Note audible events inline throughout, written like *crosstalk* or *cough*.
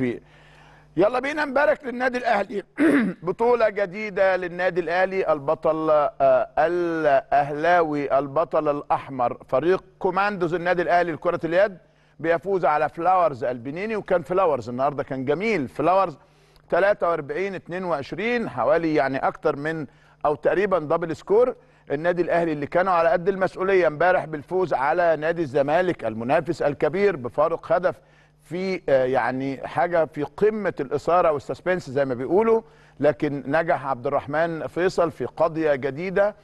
التوفيق يلا بينا نبارك للنادي الاهلي *clears throat* بطوله جديده للنادي الاهلي البطل آه، الاهلاوي البطل الاحمر فريق كوماندوز النادي الاهلي لكره اليد بيفوز على فلاورز البنيني وكان فلاورز النهارده كان جميل فلاورز 43 22 حوالي يعني اكتر من او تقريبا دبل سكور النادي الاهلي اللي كانوا على قد المسؤوليه امبارح بالفوز على نادي الزمالك المنافس الكبير بفارق هدف في آه، يعني حاجه في قمه الاثاره والسسبنس زي ما بيقولوا لكن نجح عبد الرحمن فيصل في قضيه جديده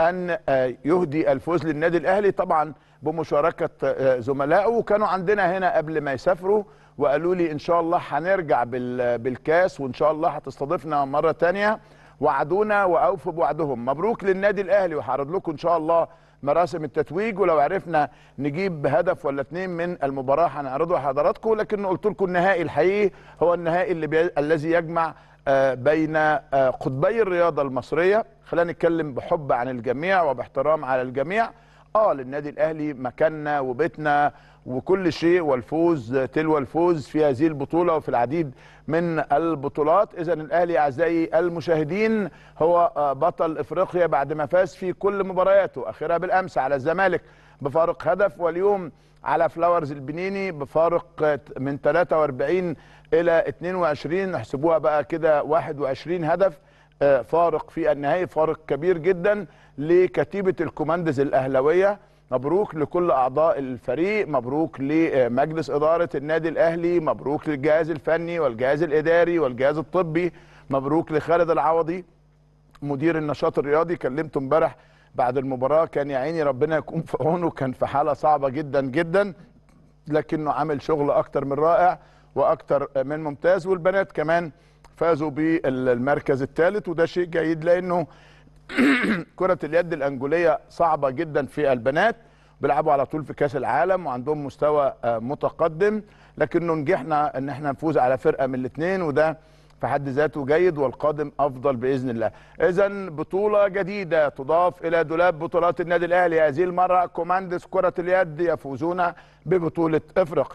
ان آه، يهدي الفوز للنادي الاهلي طبعا بمشاركه آه، زملائه وكانوا عندنا هنا قبل ما يسافروا وقالوا لي ان شاء الله هنرجع بالكاس وان شاء الله هتستضيفنا مره ثانيه وعدونا واوفوا بوعدهم مبروك للنادي الاهلي وهعرض لكم ان شاء الله مراسم التتويج ولو عرفنا نجيب هدف ولا اتنين من المباراه هنعرضه لحضراتكم لكن قلت لكم النهائي الحقيقي هو النهائي اللي بي... الذي يجمع آه، بين آه، قطبي الرياضه المصريه خلينا نتكلم بحب عن الجميع وباحترام على الجميع اه للنادي الاهلي مكاننا وبيتنا وكل شيء والفوز تلو الفوز في هذه البطوله وفي العديد من البطولات اذا الاهلي اعزائي المشاهدين هو آه، بطل افريقيا بعد ما فاز في كل مبارياته اخرها بالامس على الزمالك بفارق هدف واليوم على فلاورز البنيني بفارق آه، من 43 الى 22 احسبوها بقى كده 21 هدف فارق في النهائي فارق كبير جدا لكتيبه الكوماندز الاهلاويه مبروك لكل اعضاء الفريق مبروك لمجلس اداره النادي الاهلي مبروك للجهاز الفني والجهاز الاداري والجهاز الطبي مبروك لخالد العوضي مدير النشاط الرياضي كلمته امبارح بعد المباراه كان يا عيني ربنا يكون في عونه كان في حاله صعبه جدا جدا لكنه عامل شغل اكتر من رائع واكتر من ممتاز والبنات كمان فازوا بالمركز الثالث وده شيء جيد لانه *clears throat* كرة اليد الأنجولية صعبة جدا في البنات بيلعبوا على طول في كأس العالم وعندهم مستوى آه، متقدم لكنه نجحنا ان احنا نفوز على فرقة من الاثنين وده في حد ذاته جيد والقادم افضل باذن الله. اذا بطوله جديده تضاف الى دولاب بطولات النادي الاهلي هذه المره كوماندس كره اليد يفوزون ببطوله افريقيا.